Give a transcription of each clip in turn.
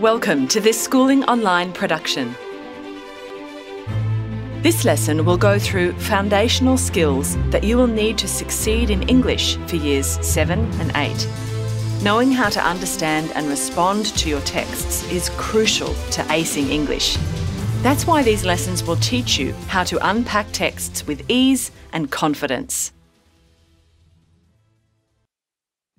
Welcome to this Schooling Online production. This lesson will go through foundational skills that you will need to succeed in English for years 7 and 8. Knowing how to understand and respond to your texts is crucial to acing English. That's why these lessons will teach you how to unpack texts with ease and confidence.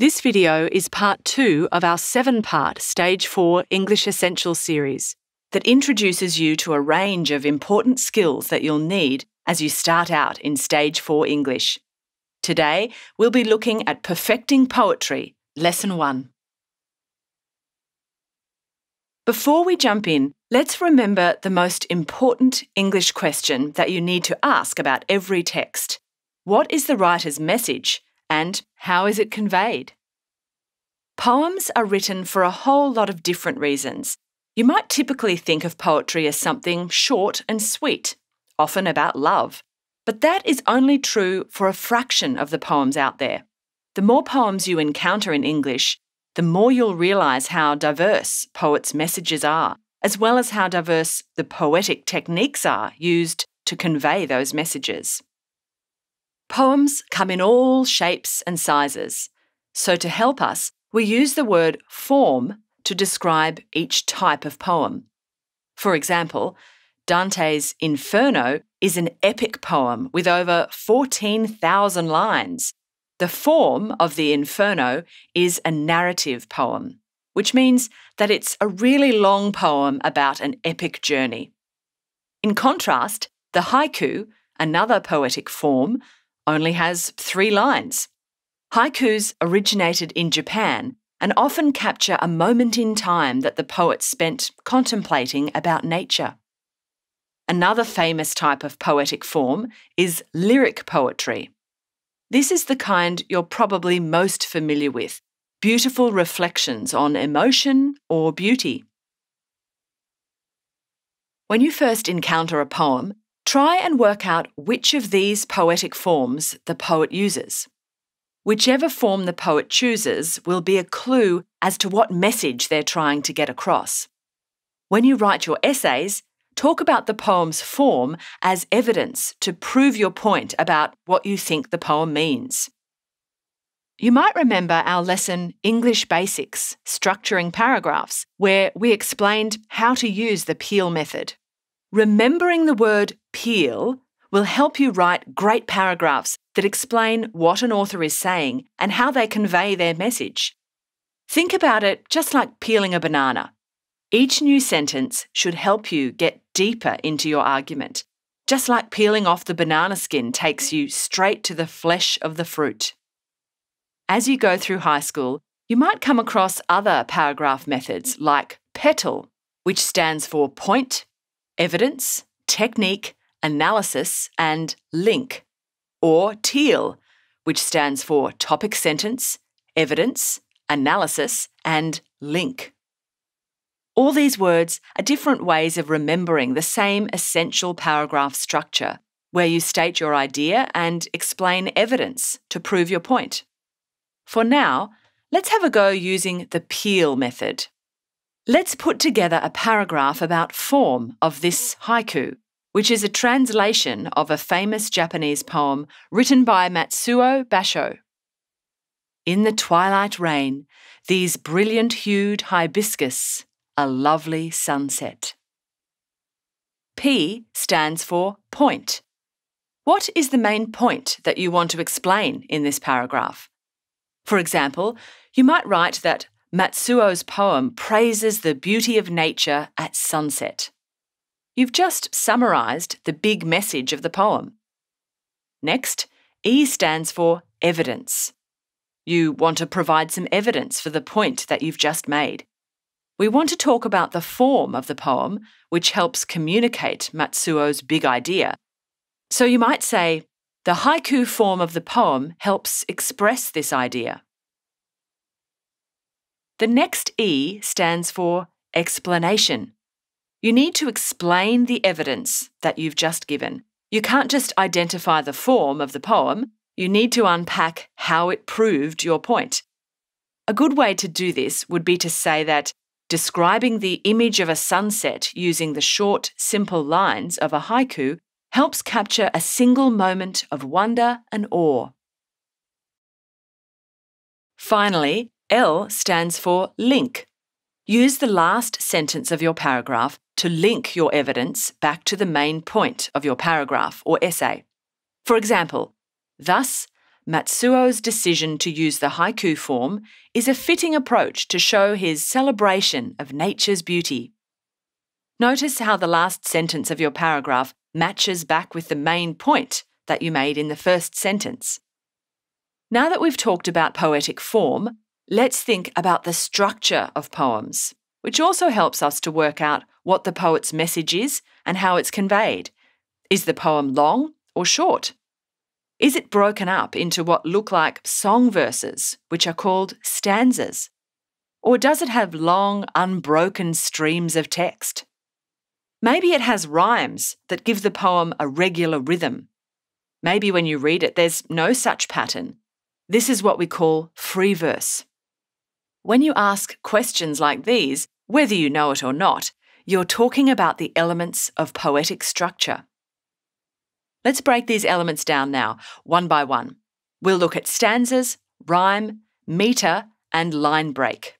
This video is part two of our seven part Stage 4 English Essentials series that introduces you to a range of important skills that you'll need as you start out in Stage 4 English. Today, we'll be looking at Perfecting Poetry, Lesson 1. Before we jump in, let's remember the most important English question that you need to ask about every text What is the writer's message? And how is it conveyed? Poems are written for a whole lot of different reasons. You might typically think of poetry as something short and sweet, often about love. But that is only true for a fraction of the poems out there. The more poems you encounter in English, the more you'll realise how diverse poets' messages are, as well as how diverse the poetic techniques are used to convey those messages. Poems come in all shapes and sizes. So, to help us, we use the word form to describe each type of poem. For example, Dante's Inferno is an epic poem with over 14,000 lines. The form of the Inferno is a narrative poem, which means that it's a really long poem about an epic journey. In contrast, the haiku, another poetic form, only has three lines. Haikus originated in Japan and often capture a moment in time that the poet spent contemplating about nature. Another famous type of poetic form is lyric poetry. This is the kind you're probably most familiar with beautiful reflections on emotion or beauty. When you first encounter a poem, Try and work out which of these poetic forms the poet uses. Whichever form the poet chooses will be a clue as to what message they're trying to get across. When you write your essays, talk about the poem's form as evidence to prove your point about what you think the poem means. You might remember our lesson English Basics Structuring Paragraphs, where we explained how to use the Peel method. Remembering the word peel will help you write great paragraphs that explain what an author is saying and how they convey their message. Think about it just like peeling a banana. Each new sentence should help you get deeper into your argument, just like peeling off the banana skin takes you straight to the flesh of the fruit. As you go through high school, you might come across other paragraph methods like PETAL, which stands for point, evidence, technique, analysis, and link, or TEAL, which stands for topic sentence, evidence, analysis, and link. All these words are different ways of remembering the same essential paragraph structure, where you state your idea and explain evidence to prove your point. For now, let's have a go using the peel method. Let's put together a paragraph about form of this haiku, which is a translation of a famous Japanese poem written by Matsuo Basho. In the twilight rain, these brilliant hued hibiscus, a lovely sunset. P stands for point. What is the main point that you want to explain in this paragraph? For example, you might write that Matsuo's poem praises the beauty of nature at sunset. You've just summarised the big message of the poem. Next, E stands for evidence. You want to provide some evidence for the point that you've just made. We want to talk about the form of the poem, which helps communicate Matsuo's big idea. So you might say, the haiku form of the poem helps express this idea. The next E stands for explanation. You need to explain the evidence that you've just given. You can't just identify the form of the poem, you need to unpack how it proved your point. A good way to do this would be to say that describing the image of a sunset using the short, simple lines of a haiku helps capture a single moment of wonder and awe. Finally, L stands for link. Use the last sentence of your paragraph to link your evidence back to the main point of your paragraph or essay. For example, thus, Matsuo's decision to use the haiku form is a fitting approach to show his celebration of nature's beauty. Notice how the last sentence of your paragraph matches back with the main point that you made in the first sentence. Now that we've talked about poetic form, Let's think about the structure of poems, which also helps us to work out what the poet's message is and how it's conveyed. Is the poem long or short? Is it broken up into what look like song verses, which are called stanzas? Or does it have long, unbroken streams of text? Maybe it has rhymes that give the poem a regular rhythm. Maybe when you read it, there's no such pattern. This is what we call free verse. When you ask questions like these, whether you know it or not, you're talking about the elements of poetic structure. Let's break these elements down now, one by one. We'll look at stanzas, rhyme, metre, and line break.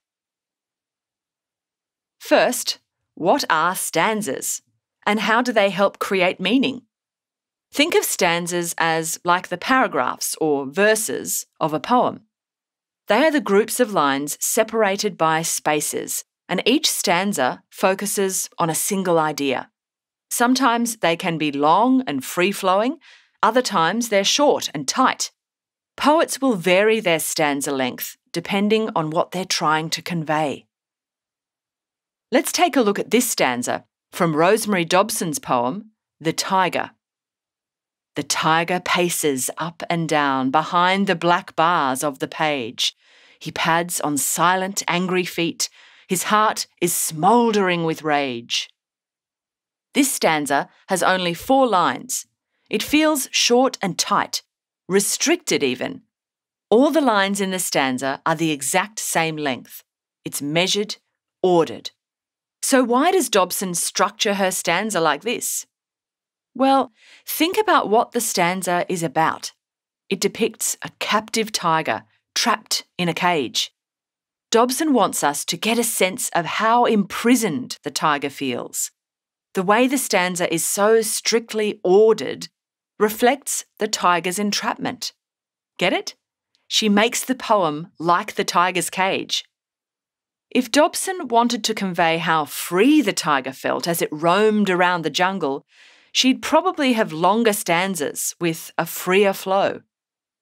First, what are stanzas and how do they help create meaning? Think of stanzas as like the paragraphs or verses of a poem. They are the groups of lines separated by spaces, and each stanza focuses on a single idea. Sometimes they can be long and free flowing, other times they're short and tight. Poets will vary their stanza length depending on what they're trying to convey. Let's take a look at this stanza from Rosemary Dobson's poem, The Tiger. The tiger paces up and down behind the black bars of the page. He pads on silent, angry feet. His heart is smouldering with rage. This stanza has only four lines. It feels short and tight, restricted even. All the lines in the stanza are the exact same length. It's measured, ordered. So, why does Dobson structure her stanza like this? Well, think about what the stanza is about. It depicts a captive tiger trapped in a cage. Dobson wants us to get a sense of how imprisoned the tiger feels. The way the stanza is so strictly ordered reflects the tiger's entrapment. Get it? She makes the poem like the tiger's cage. If Dobson wanted to convey how free the tiger felt as it roamed around the jungle, she'd probably have longer stanzas with a freer flow.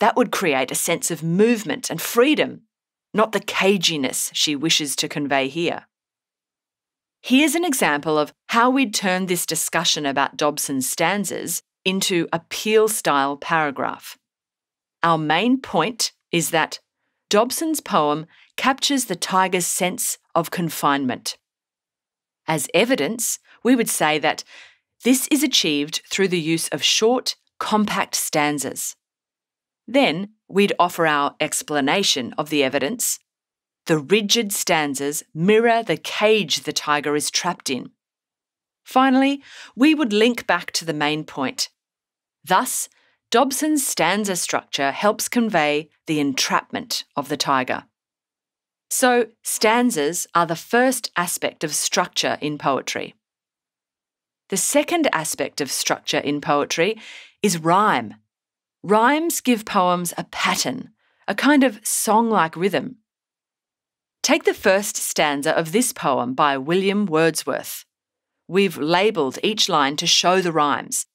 That would create a sense of movement and freedom, not the caginess she wishes to convey here. Here's an example of how we'd turn this discussion about Dobson's stanzas into a Peel style paragraph. Our main point is that Dobson's poem captures the tiger's sense of confinement. As evidence, we would say that this is achieved through the use of short, compact stanzas. Then we'd offer our explanation of the evidence. The rigid stanzas mirror the cage the tiger is trapped in. Finally, we would link back to the main point. Thus, Dobson's stanza structure helps convey the entrapment of the tiger. So, stanzas are the first aspect of structure in poetry. The second aspect of structure in poetry is rhyme. Rhymes give poems a pattern, a kind of song like rhythm. Take the first stanza of this poem by William Wordsworth. We've labelled each line to show the rhymes.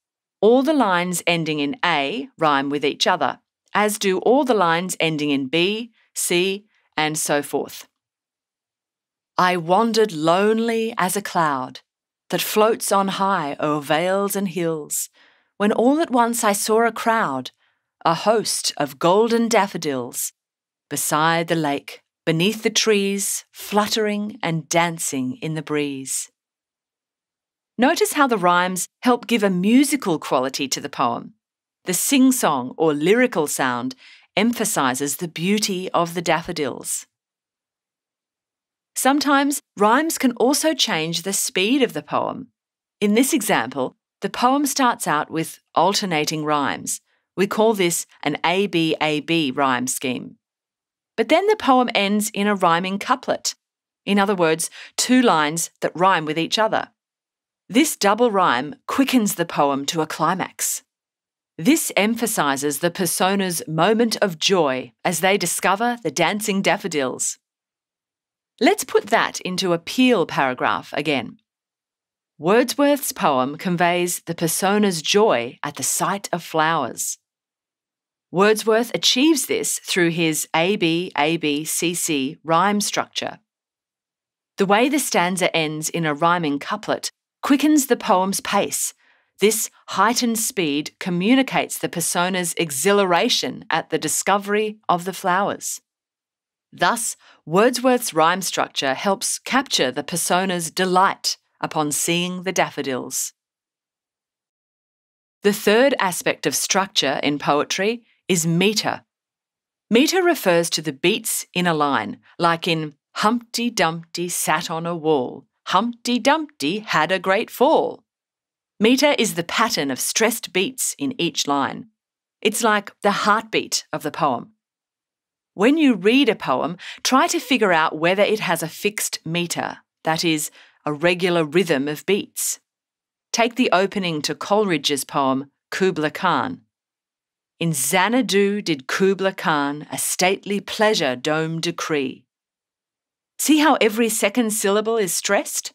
All the lines ending in A rhyme with each other, as do all the lines ending in B, C, and so forth. I wandered lonely as a cloud that floats on high o'er vales and hills, when all at once I saw a crowd, a host of golden daffodils, beside the lake, beneath the trees, fluttering and dancing in the breeze. Notice how the rhymes help give a musical quality to the poem. The sing song or lyrical sound emphasises the beauty of the daffodils. Sometimes rhymes can also change the speed of the poem. In this example, the poem starts out with alternating rhymes. We call this an ABAB rhyme scheme. But then the poem ends in a rhyming couplet. In other words, two lines that rhyme with each other. This double rhyme quickens the poem to a climax. This emphasises the persona's moment of joy as they discover the dancing daffodils. Let's put that into a Peel paragraph again. Wordsworth's poem conveys the persona's joy at the sight of flowers. Wordsworth achieves this through his ABABCC rhyme structure. The way the stanza ends in a rhyming couplet quickens the poem's pace. This heightened speed communicates the persona's exhilaration at the discovery of the flowers. Thus, Wordsworth's rhyme structure helps capture the persona's delight upon seeing the daffodils. The third aspect of structure in poetry is metre. Metre refers to the beats in a line, like in Humpty Dumpty sat on a wall, Humpty Dumpty had a great fall. Metre is the pattern of stressed beats in each line. It's like the heartbeat of the poem. When you read a poem, try to figure out whether it has a fixed metre, that is, a regular rhythm of beats. Take the opening to Coleridge's poem, Kubla Khan. In Xanadu did Kubla Khan a stately pleasure dome decree. See how every second syllable is stressed?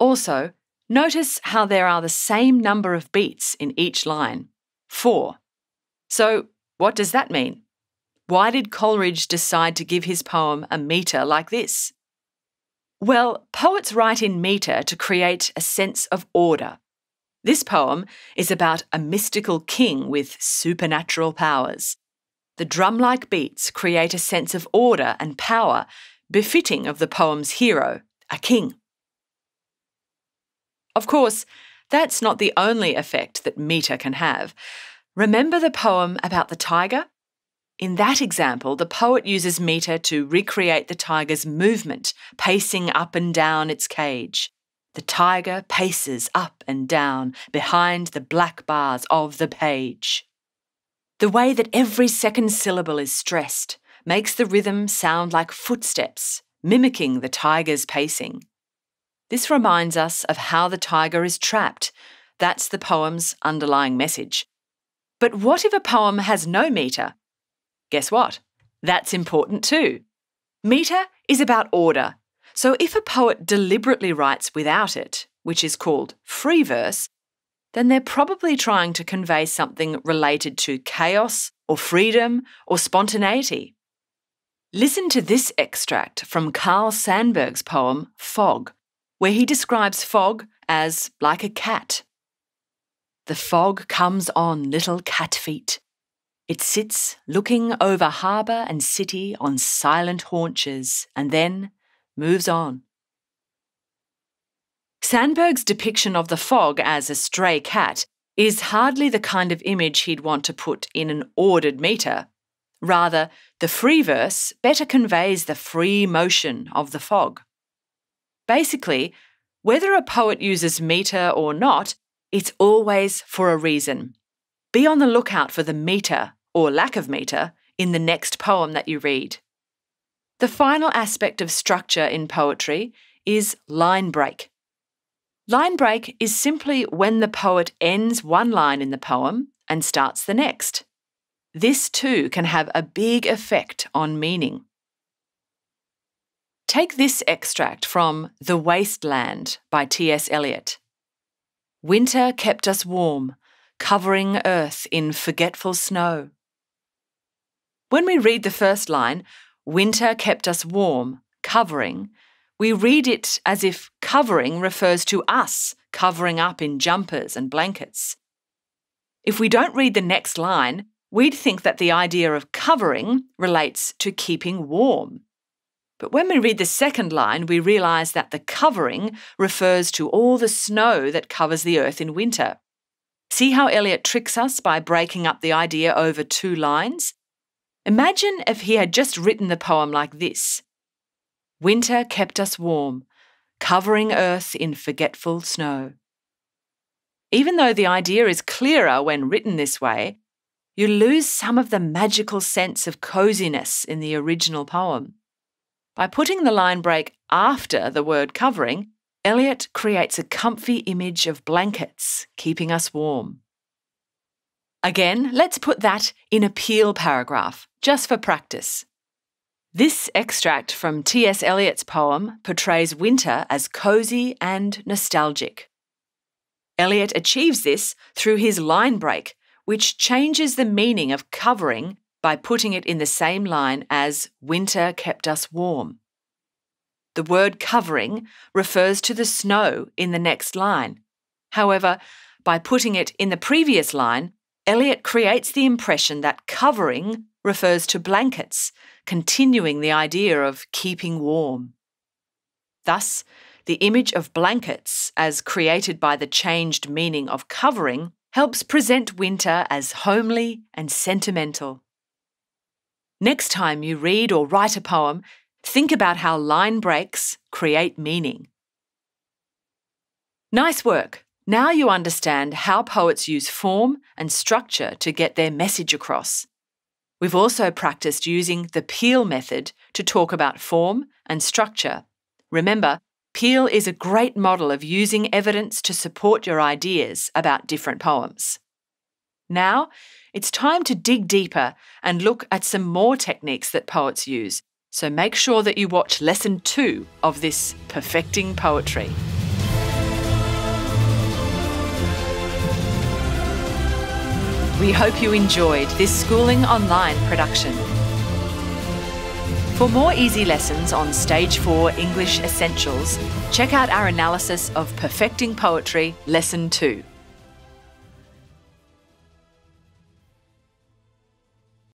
Also, notice how there are the same number of beats in each line four. So, what does that mean? Why did Coleridge decide to give his poem a metre like this? Well, poets write in metre to create a sense of order. This poem is about a mystical king with supernatural powers. The drum like beats create a sense of order and power befitting of the poem's hero, a king. Of course, that's not the only effect that metre can have. Remember the poem about the tiger? In that example, the poet uses metre to recreate the tiger's movement, pacing up and down its cage. The tiger paces up and down behind the black bars of the page. The way that every second syllable is stressed makes the rhythm sound like footsteps, mimicking the tiger's pacing. This reminds us of how the tiger is trapped. That's the poem's underlying message. But what if a poem has no metre Guess what? That's important too. Meter is about order, so if a poet deliberately writes without it, which is called free verse, then they're probably trying to convey something related to chaos or freedom or spontaneity. Listen to this extract from Carl Sandburg's poem Fog, where he describes fog as like a cat. The fog comes on little cat feet, it sits looking over harbour and city on silent haunches and then moves on. Sandberg's depiction of the fog as a stray cat is hardly the kind of image he'd want to put in an ordered metre. Rather, the free verse better conveys the free motion of the fog. Basically, whether a poet uses metre or not, it's always for a reason. Be on the lookout for the metre or lack of metre, in the next poem that you read. The final aspect of structure in poetry is line break. Line break is simply when the poet ends one line in the poem and starts the next. This too can have a big effect on meaning. Take this extract from The Wasteland by T.S. Eliot. Winter kept us warm, covering earth in forgetful snow. When we read the first line, winter kept us warm, covering, we read it as if covering refers to us covering up in jumpers and blankets. If we don't read the next line, we'd think that the idea of covering relates to keeping warm. But when we read the second line, we realise that the covering refers to all the snow that covers the earth in winter. See how Eliot tricks us by breaking up the idea over two lines? Imagine if he had just written the poem like this Winter kept us warm, covering earth in forgetful snow. Even though the idea is clearer when written this way, you lose some of the magical sense of coziness in the original poem. By putting the line break after the word covering, Eliot creates a comfy image of blankets keeping us warm. Again, let's put that in appeal paragraph, just for practice. This extract from T.S. Eliot's poem portrays winter as cosy and nostalgic. Eliot achieves this through his line break, which changes the meaning of covering by putting it in the same line as winter kept us warm. The word covering refers to the snow in the next line. However, by putting it in the previous line, Eliot creates the impression that covering refers to blankets, continuing the idea of keeping warm. Thus, the image of blankets, as created by the changed meaning of covering, helps present winter as homely and sentimental. Next time you read or write a poem, think about how line breaks create meaning. Nice work! Now you understand how poets use form and structure to get their message across. We've also practiced using the Peel method to talk about form and structure. Remember, Peel is a great model of using evidence to support your ideas about different poems. Now, it's time to dig deeper and look at some more techniques that poets use, so make sure that you watch lesson two of this Perfecting Poetry. We hope you enjoyed this Schooling Online production. For more easy lessons on Stage 4 English Essentials, check out our analysis of Perfecting Poetry, Lesson 2.